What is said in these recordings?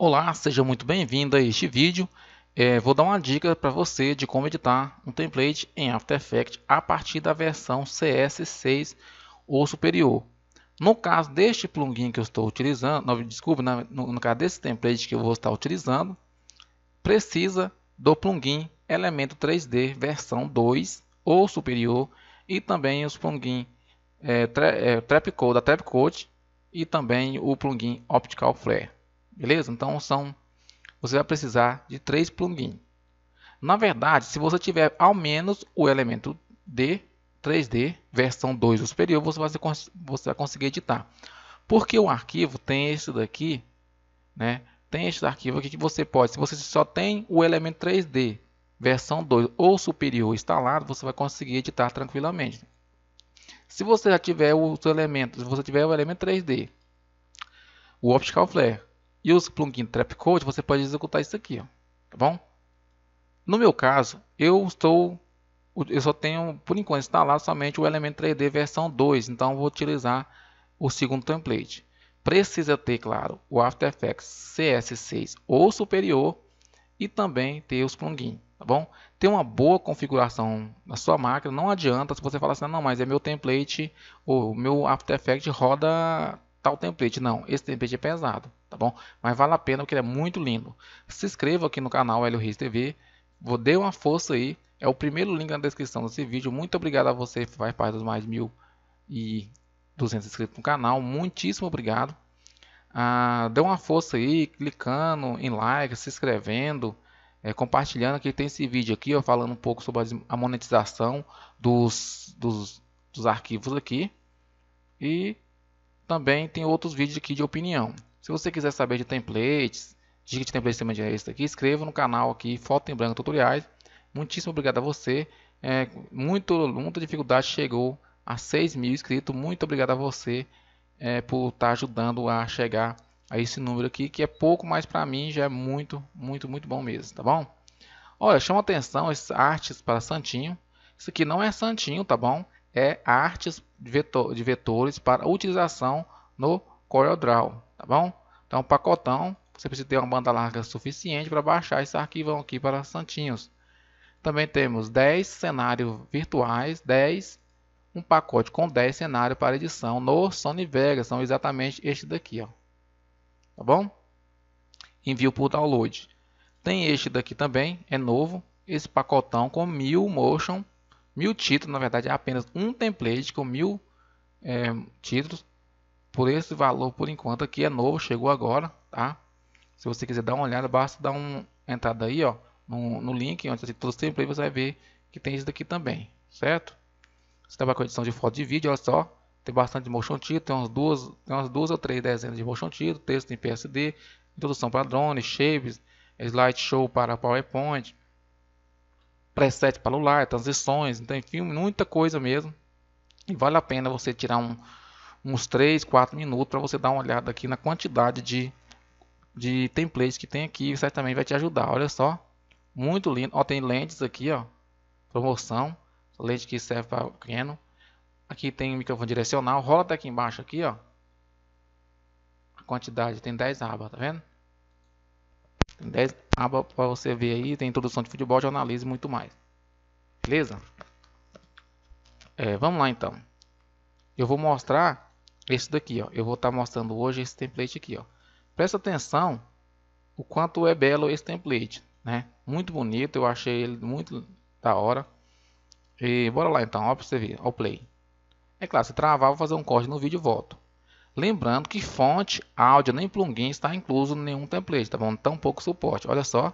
Olá, seja muito bem-vindo a este vídeo. É, vou dar uma dica para você de como editar um template em After Effects a partir da versão CS6 ou superior. No caso deste plugin que eu estou utilizando, não, desculpe, no, no, caso desse template que eu vou estar utilizando, precisa do plugin Elemento 3D versão 2 ou superior e também os plugins é, tra, é, Trapcode da Trapcode e também o plugin Optical Flare. Beleza? Então são você vai precisar de três plugins. Na verdade, se você tiver ao menos o elemento D 3D versão 2 ou superior, você vai, você vai conseguir editar. Porque o arquivo tem esse daqui, né? Tem esse arquivo aqui que você pode, se você só tem o elemento 3D versão 2 ou superior instalado, você vai conseguir editar tranquilamente. Se você já tiver os elementos, se você tiver o elemento 3D, o Optical Flare e usa o plugin Trapcode, você pode executar isso aqui, ó, tá bom? No meu caso, eu estou eu só tenho por enquanto instalado somente o Element 3D versão 2, então vou utilizar o segundo template. Precisa ter, claro, o After Effects CS6 ou superior e também ter os plugins, tá bom? Ter uma boa configuração na sua máquina, não adianta se você falar assim, ah, não, mas é meu template, o meu After Effects roda tal template. Não, esse template é pesado, tá bom? Mas vale a pena porque ele é muito lindo. Se inscreva aqui no canal Helio Reis TV. Vou dar uma força aí. É o primeiro link na descrição desse vídeo. Muito obrigado a você que faz parte dos mais mil e inscritos no canal. Muitíssimo obrigado. Ah, dê uma força aí, clicando em like, se inscrevendo, é, compartilhando. Aqui tem esse vídeo aqui, ó, falando um pouco sobre a monetização dos, dos, dos arquivos aqui. E também tem outros vídeos aqui de opinião. Se você quiser saber de templates, dica de template de sistema de aqui, inscreva no canal aqui, Foto em Branco Tutoriais. Muitíssimo obrigado a você. É, muito, muita dificuldade chegou a 6 mil inscritos. Muito obrigado a você é, por estar tá ajudando a chegar a esse número aqui, que é pouco, mas para mim já é muito, muito, muito bom mesmo, tá bom? Olha, chama atenção as artes para Santinho. Isso aqui não é Santinho, tá bom? é artes de, vetor, de vetores para utilização no CorelDRAW, tá bom? Então, pacotão, você precisa ter uma banda larga suficiente para baixar esse arquivão aqui para santinhos. Também temos 10 cenários virtuais, 10, um pacote com 10 cenários para edição no Sony Vegas, são exatamente este daqui, ó. Tá bom? Envio por download. Tem este daqui também, é novo, esse pacotão com 1000 motion mil títulos, na verdade, é apenas um template com mil é, títulos. Por esse valor, por enquanto, aqui é novo, chegou agora, tá? Se você quiser dar uma olhada, basta dar uma entrada aí, ó, no, no link onde você tem todos os templates, você vai ver que tem isso daqui também, certo? Você trabalha com edição de foto de vídeo, olha só, tem bastante motion título, tem umas duas, tem umas duas ou três dezenas de motion título, texto em PSD, introdução para drones, shapes, slideshow para PowerPoint, preset para celular, transições, tem filme, muita coisa mesmo. E vale a pena você tirar um, uns 3, 4 minutos para você dar uma olhada aqui na quantidade de, de templates que tem aqui. Isso também vai te ajudar. Olha só, muito lindo. Ó, tem lentes aqui, ó, promoção, lente que serve para Canon. Aqui tem microfone direcional. Rola até aqui embaixo aqui, ó. A quantidade tem 10 abas, tá vendo? Tem 10 aba para você ver aí, tem introdução de futebol, jornalismo e muito mais. Beleza? É, vamos lá então. Eu vou mostrar esse daqui, ó. Eu vou estar tá mostrando hoje esse template aqui, ó. Presta atenção o quanto é belo esse template, né? Muito bonito, eu achei ele muito da hora. E bora lá então, ó, para você ver, ao play. É claro, se travar, vou fazer um corte no vídeo e volto. Lembrando que fonte, áudio nem plugin está incluso em nenhum template, tá bom? Tão pouco suporte. Olha só.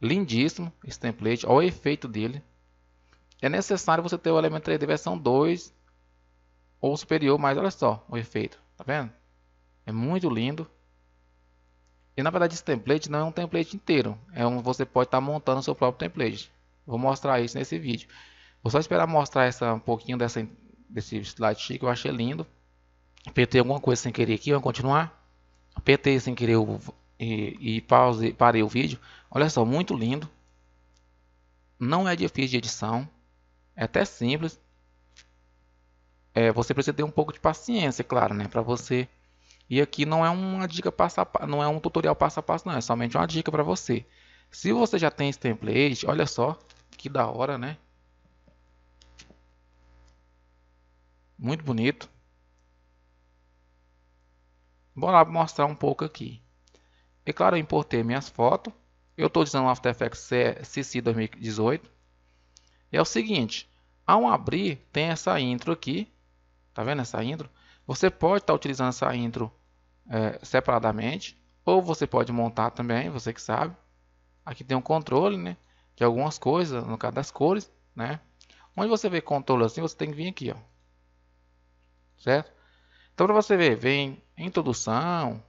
Lindíssimo esse template, olha o efeito dele. É necessário você ter o elemento 3D versão 2 ou superior, mas olha só o efeito, tá vendo? É muito lindo. E na verdade esse template não é um template inteiro, é um você pode estar tá montando o seu próprio template. Vou mostrar isso nesse vídeo. Vou só esperar mostrar essa um pouquinho dessa desse slide que eu achei lindo. PT alguma coisa sem querer aqui, vamos continuar. PT sem querer eu, e, e pause, parei o vídeo. Olha só, muito lindo. Não é difícil de edição. É até simples. É, você precisa ter um pouco de paciência, claro, né? Para você. E aqui não é uma dica passo a, não é um tutorial passo a passo, não. É somente uma dica para você. Se você já tem esse template, olha só que da hora, né? Muito bonito. Bora lá mostrar um pouco aqui. É claro, eu importei minhas fotos. Eu estou usando o After Effects CC 2018. é o seguinte, ao abrir, tem essa intro aqui. Tá vendo essa intro? Você pode estar tá utilizando essa intro é, separadamente. Ou você pode montar também, você que sabe. Aqui tem um controle, né? De algumas coisas, no caso das cores, né? Onde você vê controle assim, você tem que vir aqui, ó. Certo? Então, para você ver, vem introdução,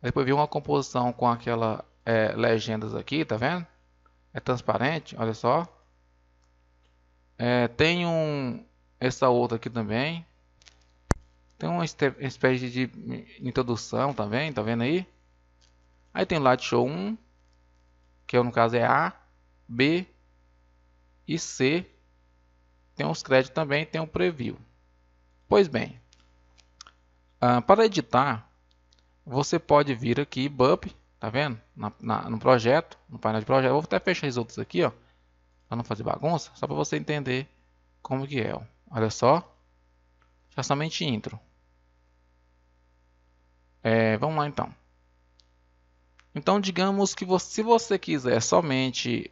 depois vem uma composição com aquela é, legendas aqui, tá vendo? É transparente, olha só. É, tem um essa outra aqui também. Tem uma espécie de introdução também, tá vendo aí? Aí tem Light Show 1, que é, no caso é A, B e C. Tem os créditos também, tem um preview. Pois bem, ah, para editar, você pode vir aqui, bump, tá vendo? Na, na, no projeto, no painel de projeto. Vou até fechar os outros aqui, ó, para não fazer bagunça, só para você entender como que é. Ó. Olha só, já somente intro. É, vamos lá então. Então, digamos que você, se você quiser somente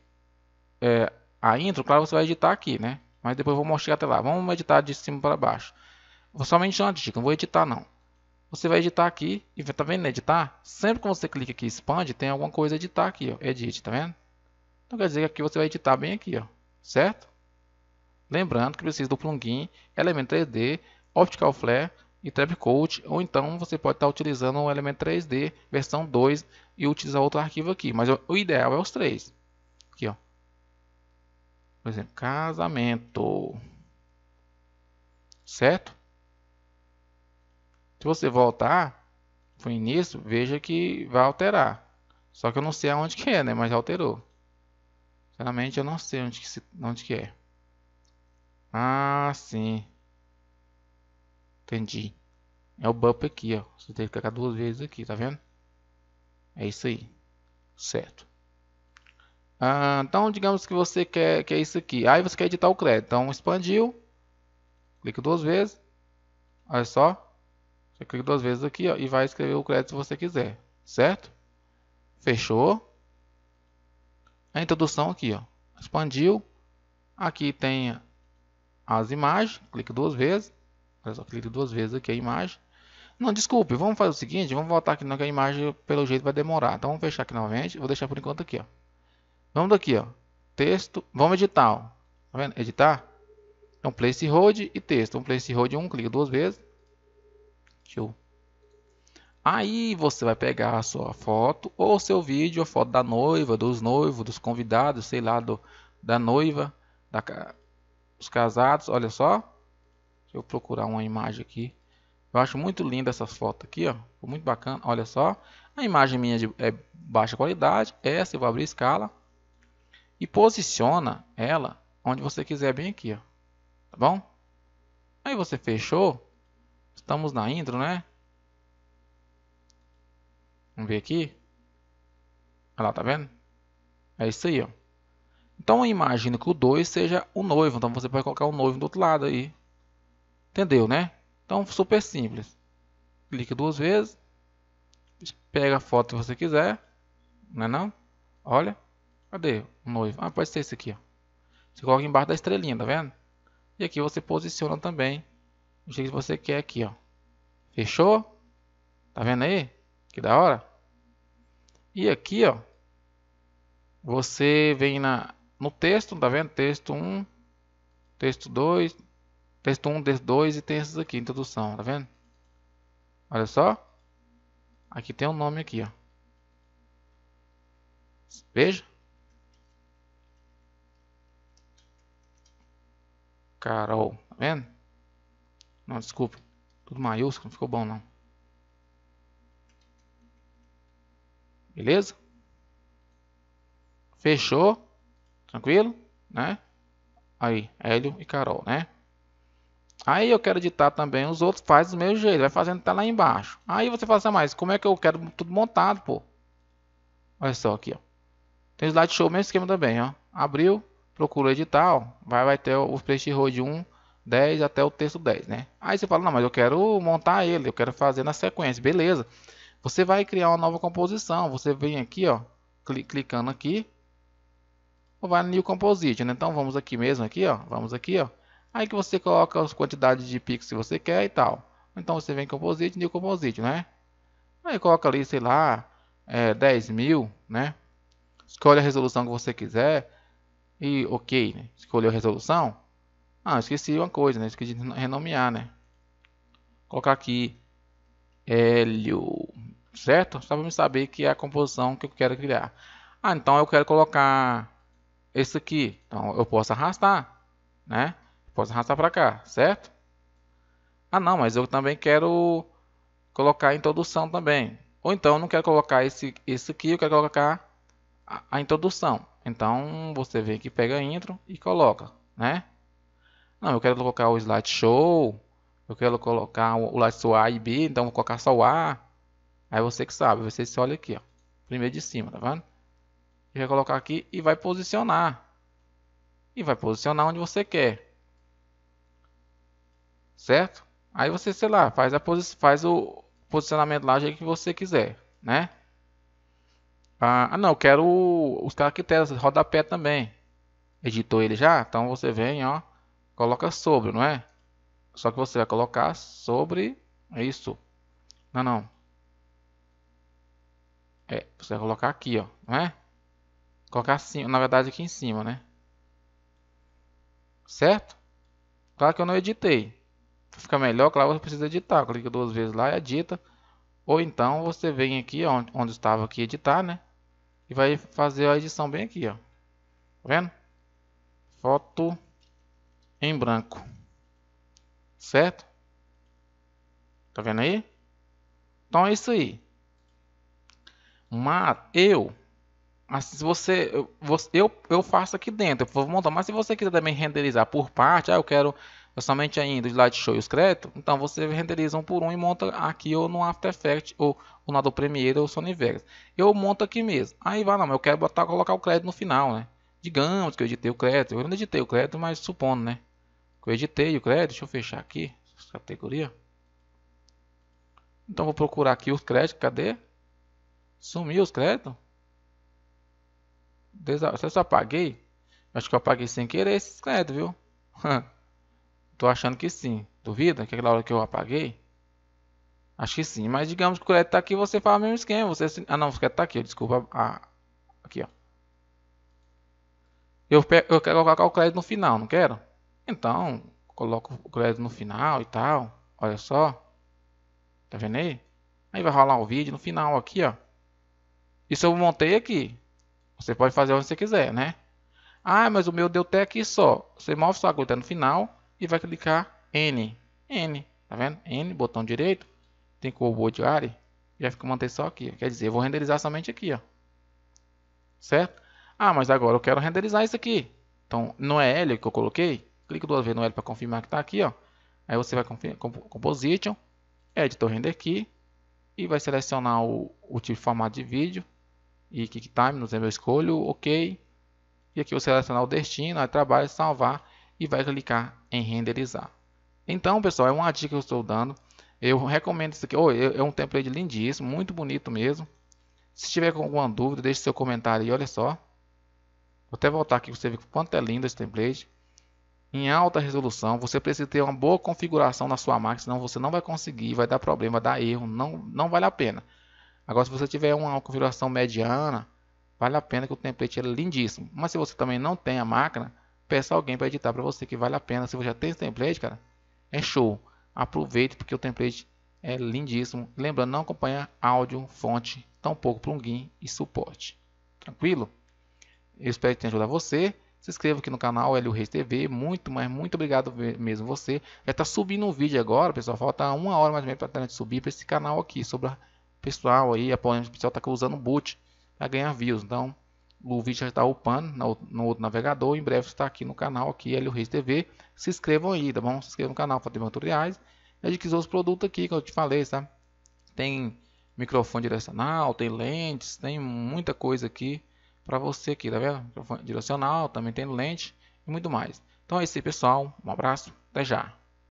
é, a intro, claro, você vai editar aqui, né? Mas depois eu vou mostrar até lá. Vamos editar de cima para baixo. Vou somente uma dica, não vou editar não você vai editar aqui e tá vendo né, editar? Sempre que você clica aqui expande, tem alguma coisa a editar aqui, ó, edit, tá vendo? Então quer dizer que aqui você vai editar bem aqui, ó, certo? Lembrando que precisa do plugin Element 3D, Optical Flare e Trap Coat, ou então você pode estar tá utilizando o Element 3D versão 2 e utilizar outro arquivo aqui, mas o ideal é os três. Aqui, ó. Por exemplo, casamento. Certo? Se você voltar para o início, veja que vai alterar. Só que eu não sei aonde que é, né? Mas alterou. Sinceramente, eu não sei onde que, se, onde que é. Ah, sim. Entendi. É o bump aqui, ó. Você tem que clicar duas vezes aqui, tá vendo? É isso aí. Certo. Ah, então, digamos que você quer, que é isso aqui. Aí você quer editar o crédito. Então, expandiu. Clica duas vezes. Olha só. Você clica duas vezes aqui ó, e vai escrever o crédito se você quiser, certo? Fechou. A introdução aqui, ó, expandiu. Aqui tem as imagens, clica duas vezes. Olha só, clica duas vezes aqui a imagem. Não, desculpe, vamos fazer o seguinte, vamos voltar aqui a imagem, pelo jeito vai demorar. Então vamos fechar aqui novamente, vou deixar por enquanto aqui, ó. Vamos daqui, ó. Texto, vamos editar, ó. Tá vendo? Editar. Então, placeholder e texto. Um placeholder um, clica duas vezes. Show. Aí você vai pegar a sua foto ou seu vídeo, a foto da noiva, dos noivos, dos convidados, sei lá, do, da noiva, da, dos casados. Olha só. Deixa eu procurar uma imagem aqui. Eu acho muito linda essas fotos aqui, ó. Muito bacana. Olha só. A imagem minha de, é baixa qualidade. Essa eu vou abrir escala. E posiciona ela onde você quiser, bem aqui, ó. Tá bom? Aí você fechou. Estamos na intro, né? Vamos ver aqui. Olha lá, tá vendo? É isso aí, ó. Então imagine que o 2 seja o noivo. Então você pode colocar o noivo do outro lado aí. Entendeu, né? Então super simples. Clica duas vezes. Pega a foto que você quiser. Não é não? Olha. Cadê o noivo? Ah, pode ser esse aqui, ó. Você coloca embaixo da estrelinha, tá vendo? E aqui você posiciona também do jeito que você quer aqui, ó. Fechou? Tá vendo aí? Que da hora. E aqui, ó, você vem na no texto, tá vendo? Texto 1, texto 2, texto 1, texto 2 e tem esses aqui, introdução, tá vendo? Olha só. Aqui tem um nome aqui, ó. Veja. Carol, tá vendo? Não, desculpa. Tudo maiúsculo, não ficou bom não. Beleza? Fechou? Tranquilo? Né? Aí, Hélio e Carol, né? Aí eu quero editar também os outros, faz do mesmo jeito, vai fazendo tá lá embaixo. Aí você fala assim, ah, mas como é que eu quero tudo montado, pô? Olha só aqui, ó. Tem slide show, mesmo esquema também, ó. Abriu, procura editar, ó. Vai, vai ter o playlist row de um 10 até o texto 10, né? Aí você fala, não, mas eu quero montar ele, eu quero fazer na sequência, beleza. Você vai criar uma nova composição, você vem aqui, ó, clicando aqui, vai no New Composition, né? então vamos aqui mesmo, aqui, ó, vamos aqui, ó. Aí que você coloca as quantidades de pixels que você quer e tal. Então você vem Composite, New Composite, né? Aí coloca ali, sei lá, é, 10 mil, né? Escolhe a resolução que você quiser e ok, né? Escolheu a resolução, ah, esqueci uma coisa, né? Esqueci de renomear, né? Vou colocar aqui hélio, certo? Só para me saber que é a composição que eu quero criar. Ah, então eu quero colocar esse aqui. Então eu posso arrastar, né? posso arrastar para cá, certo? Ah, não, mas eu também quero colocar a introdução também. Ou então eu não quero colocar esse, esse aqui, eu quero colocar a, a introdução. Então você vem aqui, pega a intro e coloca, né? Não, eu quero colocar o slideshow, eu quero colocar o slideshow A e B, então vou colocar só o A. Aí você que sabe, você se olha aqui, ó. Primeiro de cima, tá vendo? E vai colocar aqui e vai posicionar. E vai posicionar onde você quer. Certo? Aí você, sei lá, faz, a posi faz o posicionamento lá do jeito que você quiser, né? Ah, ah não, eu quero os caracteres, rodapé também. Editou ele já? Então você vem, ó. Coloca sobre, não é? Só que você vai colocar sobre. É isso? Não, não. É, você vai colocar aqui, ó. Não é? Colocar assim, na verdade aqui em cima, né? Certo? Claro que eu não editei. Fica melhor, claro, você precisa editar. Clica duas vezes lá e edita. Ou então você vem aqui onde, onde estava aqui editar, né? E vai fazer a edição bem aqui, ó. Tá vendo? Foto em branco. Certo? Tá vendo aí? Então é isso aí. Mas eu, assim, se você, eu, eu faço aqui dentro, eu vou montar. Mas se você quiser também renderizar por parte, ah, eu quero somente ainda de slideshow e os créditos, então você renderiza um por um e monta aqui ou no After Effects ou, ou na do Premiere ou Sony Vegas. Eu monto aqui mesmo. Aí vai, não, eu quero botar, colocar o crédito no final, né? Digamos que eu editei o crédito. Eu não editei o crédito, mas supondo, né? Que eu editei o crédito. Deixa eu fechar aqui. Categoria. Então vou procurar aqui os créditos. Cadê? Sumiu os créditos? Desa... Se eu apaguei, acho que eu apaguei sem querer esses créditos, viu? Tô achando que sim. Duvida que aquela hora que eu apaguei? Acho que sim, mas digamos que o crédito tá aqui, você faz o mesmo esquema. Você... Ah, não, o crédito tá aqui, desculpa. Ah, aqui, ó. Eu, eu quero colocar o crédito no final, não quero? Então, coloco o crédito no final e tal. Olha só. Tá vendo aí? Aí vai rolar o vídeo no final aqui, ó. Isso eu montei aqui. Você pode fazer onde você quiser, né? Ah, mas o meu deu até aqui só. Você move sua agulha no final e vai clicar N. N, tá vendo? N, botão direito. Tem cor de área. Já fica manter só aqui. Quer dizer, eu vou renderizar somente aqui, ó. Certo? Ah, mas agora eu quero renderizar isso aqui. Então, não é L que eu coloquei? Clica duas vezes no L para confirmar que está aqui. Ó. Aí você vai comp Composition, Editor Render Key, e vai selecionar o, o tipo de formato de vídeo, e QuickTime, no não eu escolho, OK. E aqui você selecionar o destino, aí trabalho, salvar, e vai clicar em renderizar. Então, pessoal, é uma dica que eu estou dando. Eu recomendo isso aqui. Oh, é um template lindíssimo, muito bonito mesmo. Se tiver alguma dúvida, deixe seu comentário aí, olha só. Vou até voltar aqui para você ver quanto é lindo esse template. Em alta resolução, você precisa ter uma boa configuração na sua máquina, senão você não vai conseguir, vai dar problema, vai dar erro, não, não vale a pena. Agora, se você tiver uma configuração mediana, vale a pena que o template é lindíssimo. Mas se você também não tem a máquina, peça alguém para editar para você, que vale a pena. Se você já tem esse template, cara, é show. Aproveite, porque o template é lindíssimo. Lembrando, não acompanha áudio, fonte, tampouco plugin e suporte. Tranquilo? Eu espero que tenha ajudado você. Se inscreva aqui no canal Hélio Reis TV. Muito, mas muito obrigado mesmo você. Já está subindo um vídeo agora, pessoal. Falta uma hora mais ou menos para a subir para esse canal aqui. Sobre o pessoal aí, a tá o pessoal está usando boot para ganhar views. Então, o vídeo já está upando no, no outro navegador. Em breve está aqui no canal aqui, Hélio Reis TV. Se inscrevam aí, tá bom? Se inscrevam no canal para ter mais tutoriais. adquisou os produtos aqui que eu te falei, tá? Tem microfone direcional, tem lentes, tem muita coisa aqui para você aqui, tá vendo? Direcional, também tem lente e muito mais. Então é isso aí, pessoal. Um abraço, até já.